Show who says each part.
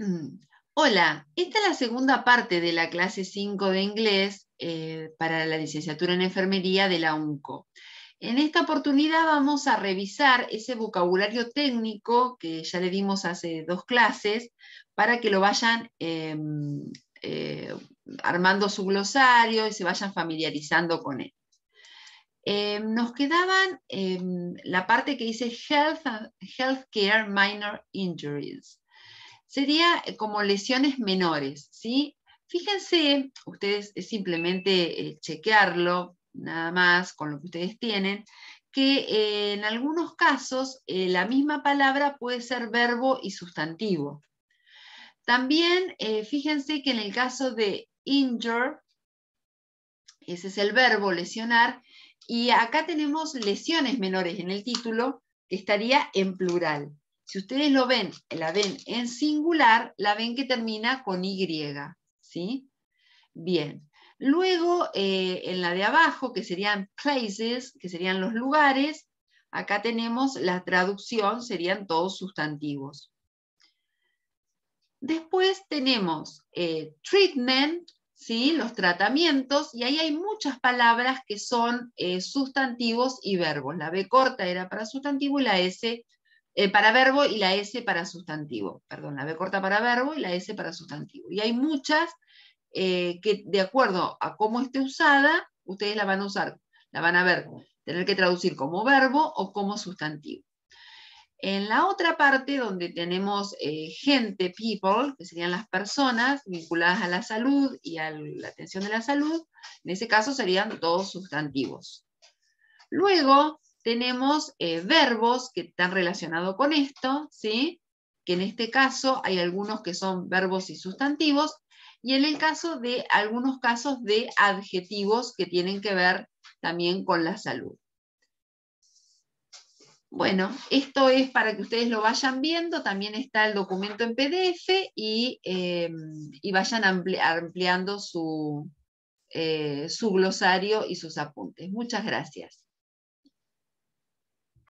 Speaker 1: Mm. Hola, esta es la segunda parte de la clase 5 de inglés eh, para la licenciatura en enfermería de la UNCO. En esta oportunidad vamos a revisar ese vocabulario técnico que ya le dimos hace dos clases para que lo vayan eh, eh, armando su glosario y se vayan familiarizando con él. nos quedaban la parte que dice Health, Healthcare Minor Injuries sería eh, como lesiones menores, ¿sí? Fíjense, ustedes simplemente eh, chequearlo, nada más con lo que ustedes tienen, que eh, en algunos casos la misma palabra puede ser verbo y sustantivo. También fíjense que en el caso de injure, ese es el verbo lesionar, y acá tenemos lesiones menores en el título, que estaría en plural. Si ustedes lo ven, la ven en singular, la ven que termina con Y, ¿sí? Bien. Luego, eh, en la de abajo, que serían places, que serían los lugares, acá tenemos la traducción, serían todos sustantivos. Después tenemos eh, treatment, los tratamientos, y ahí hay muchas palabras que son eh, sustantivos y verbos. La B corta era para sustantivo y la S eh, para verbo y la S para sustantivo. Perdón, la B corta para verbo y la S para sustantivo. Y hay muchas eh, que de acuerdo a cómo esté usada, ustedes la van a usar, la van a ver, tener que traducir como verbo o como sustantivo. En la otra parte donde tenemos eh, gente, people, que serían las personas vinculadas a la salud y a la atención de la salud, en ese caso serían todos sustantivos. Luego, tenemos eh, verbos que están relacionados con esto, ¿sí? que en este caso hay algunos que son verbos y sustantivos, y en el caso de algunos casos de adjetivos que tienen que ver también con la salud. Bueno, esto es para que ustedes lo vayan viendo, también está el documento en PDF eh, y, vayan ampliando su, eh, su glosario y sus apuntes. Muchas gracias.